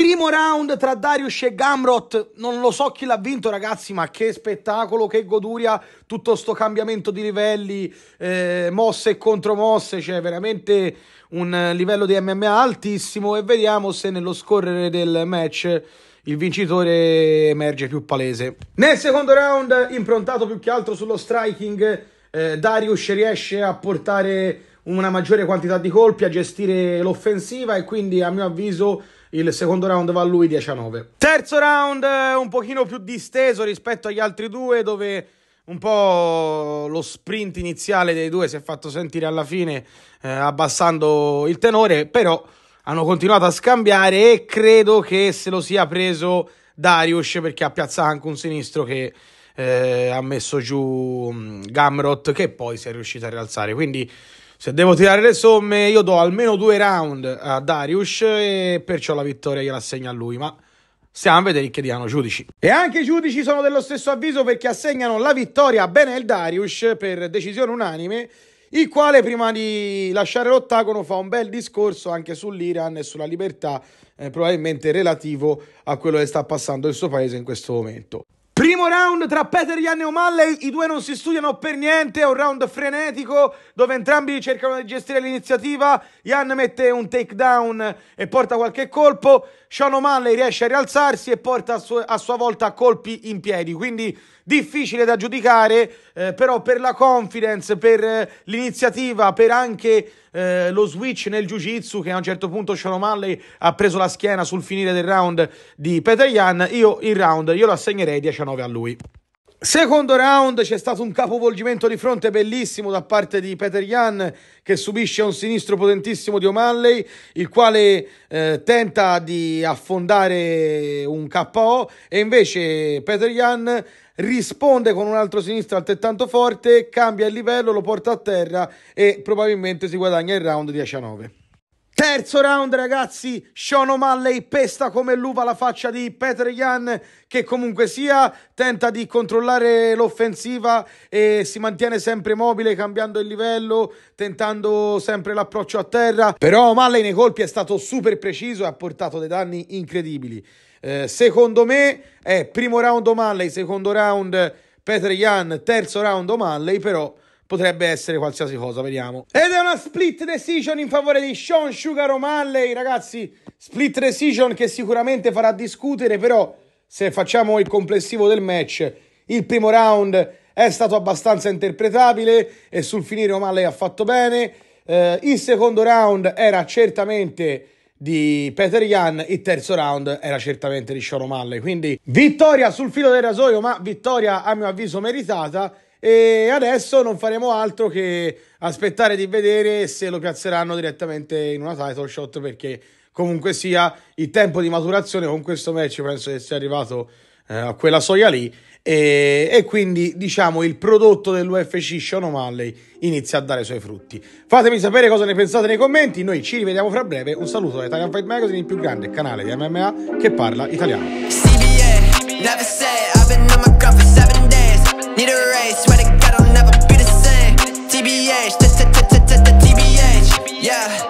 Primo round tra Darius e Gamrot, non lo so chi l'ha vinto ragazzi, ma che spettacolo, che goduria, tutto sto cambiamento di livelli, eh, mosse e contromosse, cioè veramente un livello di MMA altissimo e vediamo se nello scorrere del match il vincitore emerge più palese. Nel secondo round, improntato più che altro sullo striking, eh, Darius riesce a portare una maggiore quantità di colpi, a gestire l'offensiva e quindi a mio avviso il secondo round va a lui 19. Terzo round eh, un pochino più disteso rispetto agli altri due dove un po' lo sprint iniziale dei due si è fatto sentire alla fine eh, abbassando il tenore, però hanno continuato a scambiare e credo che se lo sia preso Darius perché ha piazzato anche un sinistro che eh, ha messo giù mm, Gamrot che poi si è riuscito a rialzare. Quindi se devo tirare le somme, io do almeno due round a Darius e perciò la vittoria gliela assegna a lui, ma stiamo a vedere che diano giudici. E anche i giudici sono dello stesso avviso perché assegnano la vittoria a Benel Darius per decisione unanime, il quale prima di lasciare l'ottagono fa un bel discorso anche sull'Iran e sulla libertà, eh, probabilmente relativo a quello che sta passando il suo paese in questo momento. Primo round tra Peter Ian e O'Malley, i due non si studiano per niente, è un round frenetico dove entrambi cercano di gestire l'iniziativa, Ian mette un takedown e porta qualche colpo, Sean O'Malley riesce a rialzarsi e porta a, su- a sua volta colpi in piedi, quindi difficile da giudicare, eh, però per la confidence, per eh, l'iniziativa, per anche eh, lo switch nel jiu-jitsu che a un certo punto Sean O'Malley ha preso la schiena sul finire del round di Peter Yan, io il round io lo assegnerei 19 a lui. Secondo round c'è stato un capovolgimento di fronte bellissimo da parte di Peter Jan che subisce un sinistro potentissimo di O'Malley, il quale eh, tenta di affondare un KO e invece Peter Jan risponde con un altro sinistro altrettanto forte, cambia il livello, lo porta a terra e probabilmente si guadagna il round 10 a 9. Terzo round, ragazzi, Sean O'Malley pesta come l'uva la faccia di Peter Jan, che comunque sia tenta di controllare l'offensiva e si mantiene sempre mobile, cambiando il livello, tentando sempre l'approccio a terra. Però O'Malley nei colpi è stato super preciso e ha portato dei danni incredibili. Eh, secondo me è primo round O'Malley, secondo round Peter Jan, terzo round O'Malley, però potrebbe essere qualsiasi cosa, vediamo. Ed è una split decision in favore di Sean Sugar O'Malley, ragazzi, split decision che sicuramente farà discutere, però se facciamo il complessivo del match, il primo round è stato abbastanza interpretabile e sul finire O'Malley ha fatto bene. Eh, il secondo round era certamente di Peter Jan, il terzo round era certamente di Sean O'Malley. Quindi vittoria sul filo del rasoio, ma vittoria a mio avviso meritata. E adesso non faremo altro che aspettare di vedere se lo piazzeranno direttamente in una title shot perché comunque sia il tempo di maturazione con questo match penso che sia arrivato eh, a quella soglia lì e, e, quindi diciamo il prodotto dell'UFC Sean O'Malley inizia a dare i suoi frutti fatemi sapere cosa ne pensate nei commenti noi ci rivediamo fra breve un saluto da Italian Fight Magazine il più grande canale di MMA che parla italiano Need a raise, swear to God I'll never be the same TBH, TBH, yeah